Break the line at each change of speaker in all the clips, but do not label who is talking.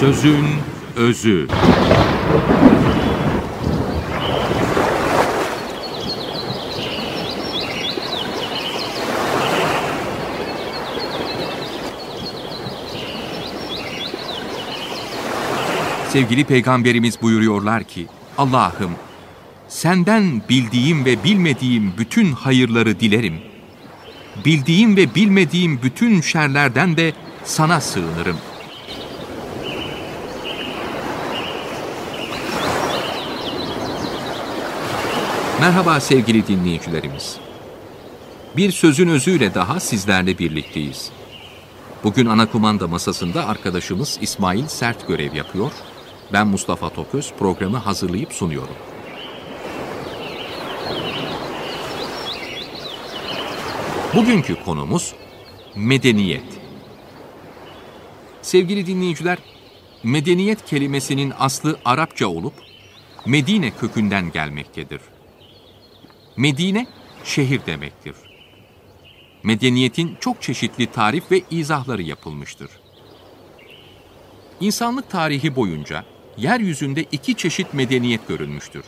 Sözün özü. Sevgili peygamberimiz buyuruyorlar ki: Allah'ım senden bildiğim ve bilmediğim bütün hayırları dilerim. Bildiğim ve bilmediğim bütün şerlerden de sana sığınırım.'' Merhaba sevgili dinleyicilerimiz. Bir sözün özüyle daha sizlerle birlikteyiz. Bugün ana kumanda masasında arkadaşımız İsmail Sert görev yapıyor. Ben Mustafa Toköz programı hazırlayıp sunuyorum. Bugünkü konumuz medeniyet. Sevgili dinleyiciler, medeniyet kelimesinin aslı Arapça olup Medine kökünden gelmektedir. Medine şehir demektir. Medeniyetin çok çeşitli tarif ve izahları yapılmıştır. İnsanlık tarihi boyunca yeryüzünde iki çeşit medeniyet görülmüştür.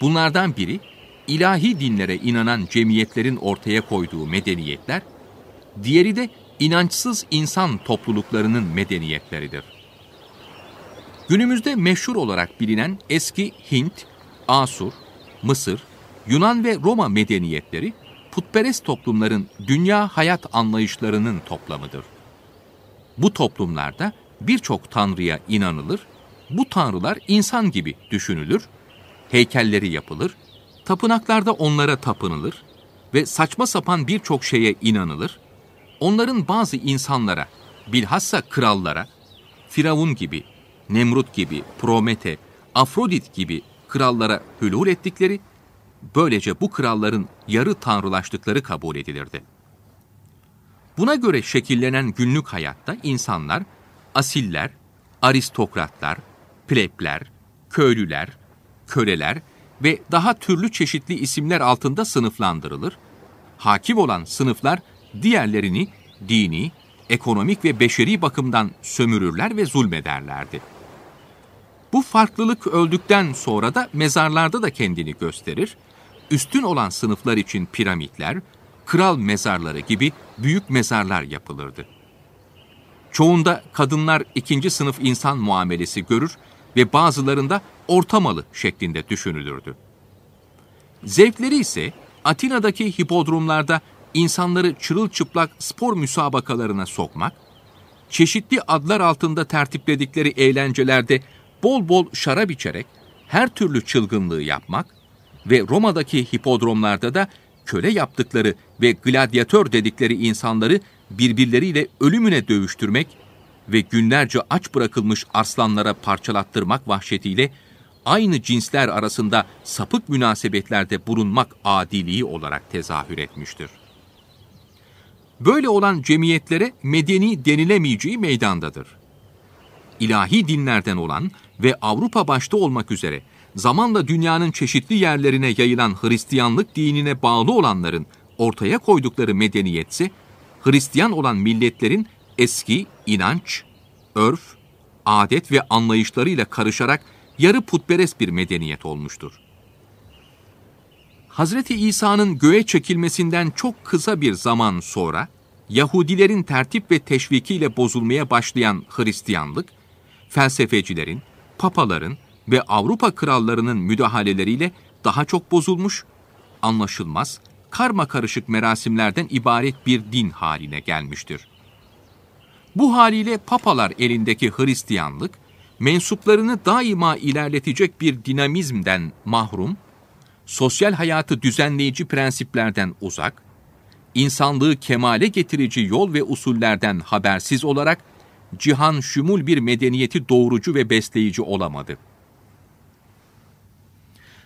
Bunlardan biri ilahi dinlere inanan cemiyetlerin ortaya koyduğu medeniyetler, diğeri de inançsız insan topluluklarının medeniyetleridir. Günümüzde meşhur olarak bilinen eski Hint, Asur, Mısır, Yunan ve Roma medeniyetleri putperest toplumların dünya hayat anlayışlarının toplamıdır. Bu toplumlarda birçok tanrıya inanılır, bu tanrılar insan gibi düşünülür, heykelleri yapılır, tapınaklarda onlara tapınılır ve saçma sapan birçok şeye inanılır, onların bazı insanlara, bilhassa krallara, Firavun gibi, Nemrut gibi, Promete, Afrodit gibi krallara hülul ettikleri Böylece bu kralların yarı tanrılaştıkları kabul edilirdi. Buna göre şekillenen günlük hayatta insanlar asiller, aristokratlar, plebler, köylüler, köleler ve daha türlü çeşitli isimler altında sınıflandırılır. Hakim olan sınıflar diğerlerini dini, ekonomik ve beşeri bakımdan sömürürler ve zulmederlerdi. Bu farklılık öldükten sonra da mezarlarda da kendini gösterir üstün olan sınıflar için piramitler, kral mezarları gibi büyük mezarlar yapılırdı. Çoğunda kadınlar ikinci sınıf insan muamelesi görür ve bazılarında ortamalı şeklinde düşünülürdü. Zevkleri ise Atina'daki hipodromlarda insanları çırılçıplak spor müsabakalarına sokmak, çeşitli adlar altında tertipledikleri eğlencelerde bol bol şarap içerek her türlü çılgınlığı yapmak, ve Roma'daki hipodromlarda da köle yaptıkları ve gladyatör dedikleri insanları birbirleriyle ölümüne dövüştürmek ve günlerce aç bırakılmış aslanlara parçalattırmak vahşetiyle aynı cinsler arasında sapık münasebetlerde bulunmak adiliği olarak tezahür etmiştir. Böyle olan cemiyetlere medeni denilemeyeceği meydandadır. İlahi dinlerden olan ve Avrupa başta olmak üzere zamanla dünyanın çeşitli yerlerine yayılan Hristiyanlık dinine bağlı olanların ortaya koydukları medeniyetse, Hristiyan olan milletlerin eski inanç, örf, adet ve anlayışlarıyla karışarak yarı putperest bir medeniyet olmuştur. Hazreti İsa'nın göğe çekilmesinden çok kısa bir zaman sonra, Yahudilerin tertip ve teşvikiyle bozulmaya başlayan Hristiyanlık, felsefecilerin, papaların, ve Avrupa krallarının müdahaleleriyle daha çok bozulmuş, anlaşılmaz, karma karışık merasimlerden ibaret bir din haline gelmiştir. Bu haliyle papalar elindeki Hristiyanlık, mensuplarını daima ilerletecek bir dinamizmden mahrum, sosyal hayatı düzenleyici prensiplerden uzak, insanlığı kemale getirici yol ve usullerden habersiz olarak cihan şümul bir medeniyeti doğurucu ve besleyici olamadı.''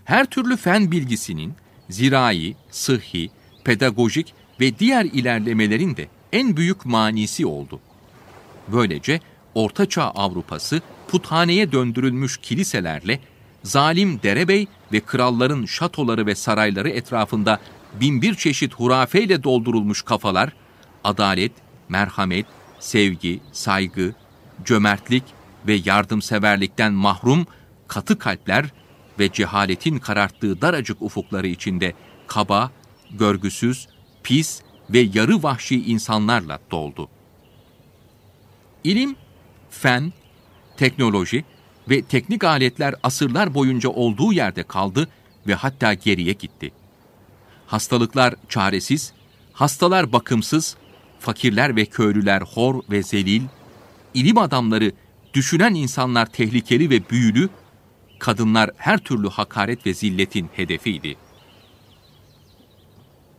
her türlü fen bilgisinin zirai, sıhhi, pedagojik ve diğer ilerlemelerin de en büyük manisi oldu. Böylece Ortaçağ Avrupası puthaneye döndürülmüş kiliselerle zalim derebey ve kralların şatoları ve sarayları etrafında binbir çeşit hurafeyle doldurulmuş kafalar, adalet, merhamet, sevgi, saygı, cömertlik ve yardımseverlikten mahrum katı kalpler ve cehaletin kararttığı daracık ufukları içinde kaba, görgüsüz, pis ve yarı vahşi insanlarla doldu. İlim, fen, teknoloji ve teknik aletler asırlar boyunca olduğu yerde kaldı ve hatta geriye gitti. Hastalıklar çaresiz, hastalar bakımsız, fakirler ve köylüler hor ve zelil, ilim adamları, düşünen insanlar tehlikeli ve büyülü, kadınlar her türlü hakaret ve zilletin hedefiydi.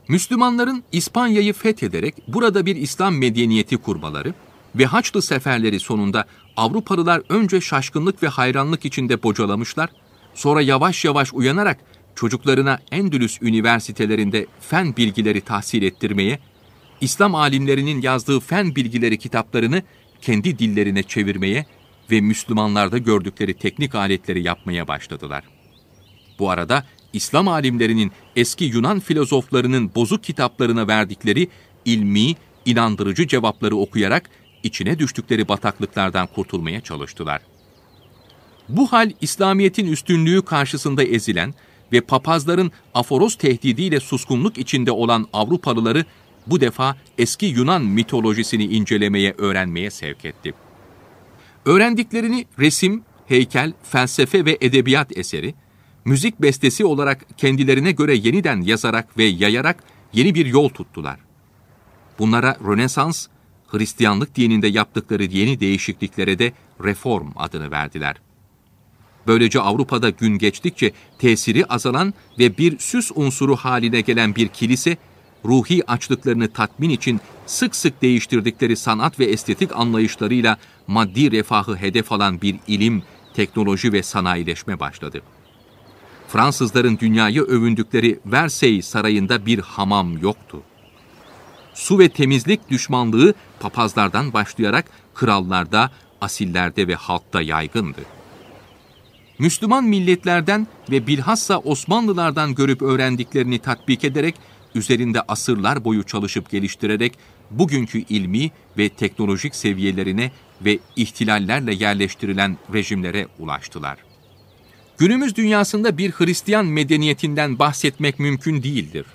Müslümanların İspanya'yı fethederek burada bir İslam medeniyeti kurmaları ve Haçlı seferleri sonunda Avrupalılar önce şaşkınlık ve hayranlık içinde bocalamışlar, sonra yavaş yavaş uyanarak çocuklarına Endülüs üniversitelerinde fen bilgileri tahsil ettirmeye, İslam alimlerinin yazdığı fen bilgileri kitaplarını kendi dillerine çevirmeye ve Müslümanlarda gördükleri teknik aletleri yapmaya başladılar. Bu arada İslam alimlerinin eski Yunan filozoflarının bozuk kitaplarına verdikleri ilmi, inandırıcı cevapları okuyarak içine düştükleri bataklıklardan kurtulmaya çalıştılar. Bu hal İslamiyet'in üstünlüğü karşısında ezilen ve papazların aforoz tehdidiyle suskunluk içinde olan Avrupalıları bu defa eski Yunan mitolojisini incelemeye, öğrenmeye sevk etti. Öğrendiklerini resim, heykel, felsefe ve edebiyat eseri, müzik bestesi olarak kendilerine göre yeniden yazarak ve yayarak yeni bir yol tuttular. Bunlara Rönesans, Hristiyanlık dininde yaptıkları yeni değişikliklere de reform adını verdiler. Böylece Avrupa'da gün geçtikçe tesiri azalan ve bir süs unsuru haline gelen bir kilise ruhi açlıklarını tatmin için sık sık değiştirdikleri sanat ve estetik anlayışlarıyla maddi refahı hedef alan bir ilim, teknoloji ve sanayileşme başladı. Fransızların dünyayı övündükleri Versey sarayında bir hamam yoktu. Su ve temizlik düşmanlığı papazlardan başlayarak krallarda, asillerde ve halkta yaygındı. Müslüman milletlerden ve bilhassa Osmanlılardan görüp öğrendiklerini tatbik ederek üzerinde asırlar boyu çalışıp geliştirerek bugünkü ilmi ve teknolojik seviyelerine ve ihtilallerle yerleştirilen rejimlere ulaştılar. Günümüz dünyasında bir Hristiyan medeniyetinden bahsetmek mümkün değildir.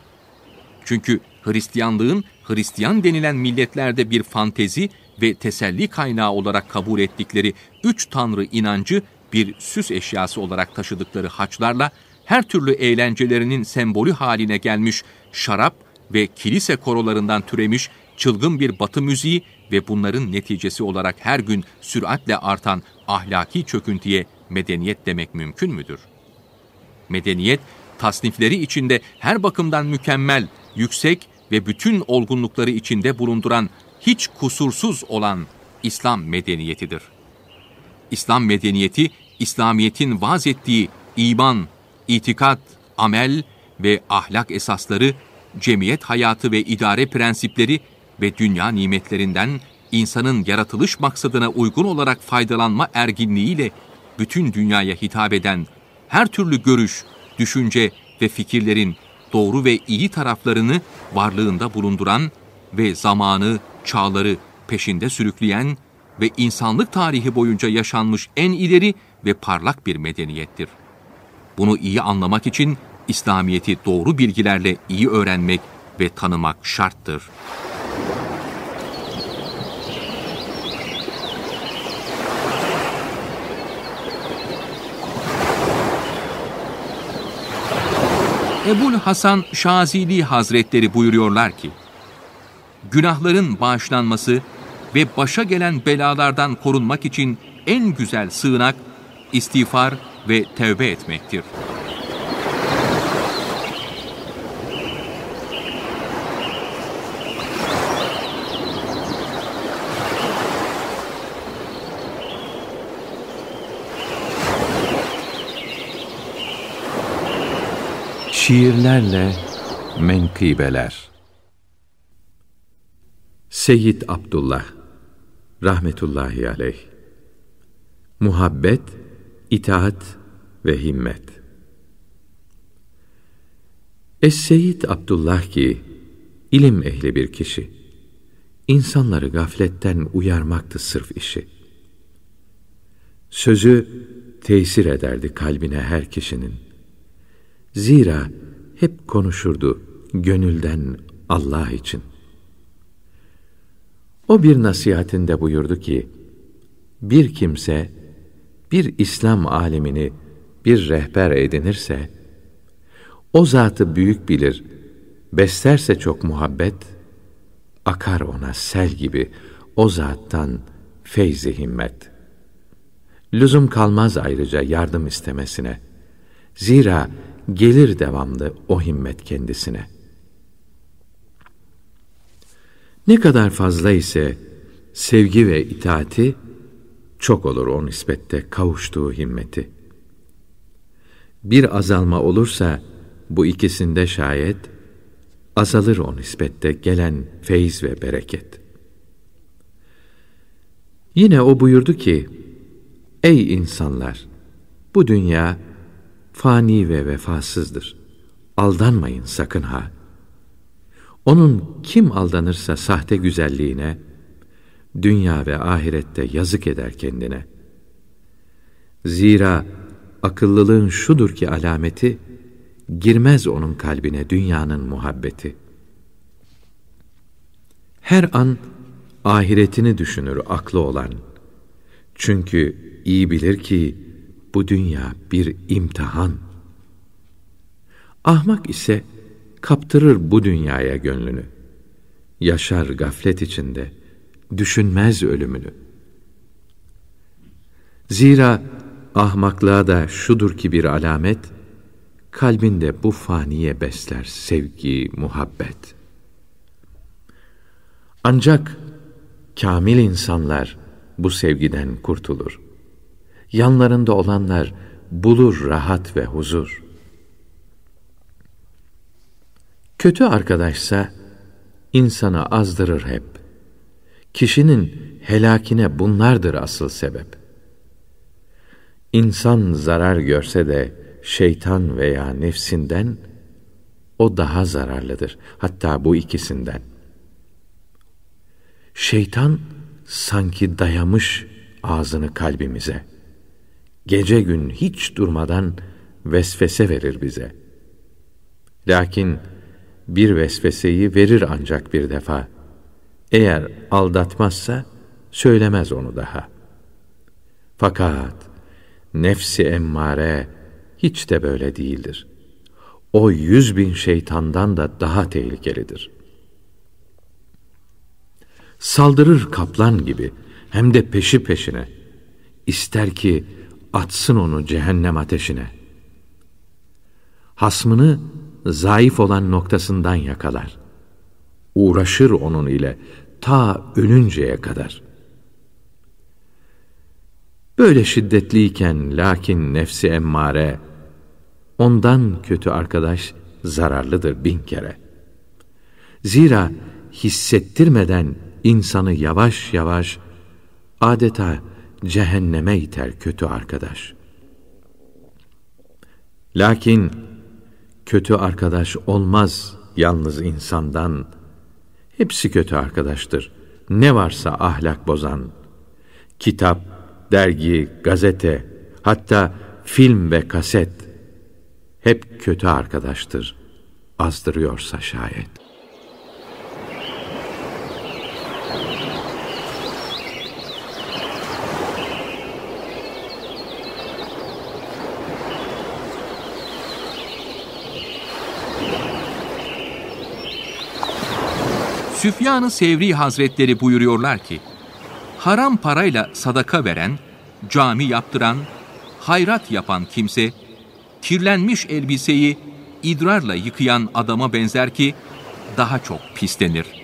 Çünkü Hristiyanlığın Hristiyan denilen milletlerde bir fantezi ve teselli kaynağı olarak kabul ettikleri üç tanrı inancı bir süs eşyası olarak taşıdıkları haçlarla her türlü eğlencelerinin sembolü haline gelmiş şarap ve kilise korolarından türemiş çılgın bir batı müziği ve bunların neticesi olarak her gün süratle artan ahlaki çöküntüye medeniyet demek mümkün müdür? Medeniyet, tasnifleri içinde her bakımdan mükemmel, yüksek ve bütün olgunlukları içinde bulunduran, hiç kusursuz olan İslam medeniyetidir. İslam medeniyeti İslamiyet'in vaz ettiği iman, itikat, amel ve ahlak esasları, cemiyet hayatı ve idare prensipleri ve dünya nimetlerinden insanın yaratılış maksadına uygun olarak faydalanma erginliğiyle bütün dünyaya hitap eden her türlü görüş, düşünce ve fikirlerin doğru ve iyi taraflarını varlığında bulunduran ve zamanı, çağları peşinde sürükleyen ve insanlık tarihi boyunca yaşanmış en ileri ve parlak bir medeniyettir. Bunu iyi anlamak için İslamiyet'i doğru bilgilerle iyi öğrenmek ve tanımak şarttır. Ebul Hasan Şazili Hazretleri buyuruyorlar ki, günahların bağışlanması ve başa gelen belalardan korunmak için en güzel sığınak istiğfar ve tevbe etmektir.
Şiirlerle Menkıbeler Seyyid Abdullah Rahmetullahi Aleyh Muhabbet İtaat ve himmet. Es-Seyyid Abdullah ki, ilim ehli bir kişi. insanları gafletten uyarmaktı sırf işi. Sözü tesir ederdi kalbine her kişinin. Zira hep konuşurdu gönülden Allah için. O bir nasihatinde buyurdu ki, bir kimse bir İslam alimini bir rehber edinirse, o zatı büyük bilir, beslerse çok muhabbet, akar ona sel gibi o zattan feyzi himmet. Lüzum kalmaz ayrıca yardım istemesine. Zira gelir devamlı o himmet kendisine. Ne kadar fazla ise sevgi ve itaati çok olur o nispette kavuştuğu himmeti. Bir azalma olursa bu ikisinde şayet azalır o nispette gelen feyiz ve bereket. Yine o buyurdu ki, Ey insanlar! Bu dünya fani ve vefasızdır. Aldanmayın sakın ha. Onun kim aldanırsa sahte güzelliğine, dünya ve ahirette yazık eder kendine. Zira akıllılığın şudur ki alameti, girmez onun kalbine dünyanın muhabbeti. Her an ahiretini düşünür aklı olan. Çünkü iyi bilir ki bu dünya bir imtihan. Ahmak ise kaptırır bu dünyaya gönlünü. Yaşar gaflet içinde.'' düşünmez ölümünü. Zira ahmaklığa da şudur ki bir alamet, kalbinde bu faniye besler sevgi, muhabbet. Ancak kamil insanlar bu sevgiden kurtulur. Yanlarında olanlar bulur rahat ve huzur. Kötü arkadaşsa insanı azdırır hep. Kişinin helakine bunlardır asıl sebep. İnsan zarar görse de şeytan veya nefsinden o daha zararlıdır. Hatta bu ikisinden. Şeytan sanki dayamış ağzını kalbimize. Gece gün hiç durmadan vesvese verir bize. Lakin bir vesveseyi verir ancak bir defa.'' Eğer aldatmazsa söylemez onu daha. Fakat nefsi emmare hiç de böyle değildir. O yüz bin şeytandan da daha tehlikelidir. Saldırır kaplan gibi hem de peşi peşine. İster ki atsın onu cehennem ateşine. Hasmını zayıf olan noktasından yakalar. Uğraşır onun ile ta ölünceye kadar. Böyle şiddetliyken lakin nefsi emmare, ondan kötü arkadaş zararlıdır bin kere. Zira hissettirmeden insanı yavaş yavaş adeta cehenneme iter kötü arkadaş. Lakin kötü arkadaş olmaz yalnız insandan.'' Hepsi kötü arkadaştır. Ne varsa ahlak bozan. Kitap, dergi, gazete, hatta film ve kaset hep kötü arkadaştır. Azdırıyorsa şayet.
Süfyan-ı Sevri Hazretleri buyuruyorlar ki, haram parayla sadaka veren, cami yaptıran, hayrat yapan kimse, kirlenmiş elbiseyi idrarla yıkayan adama benzer ki daha çok pislenir.''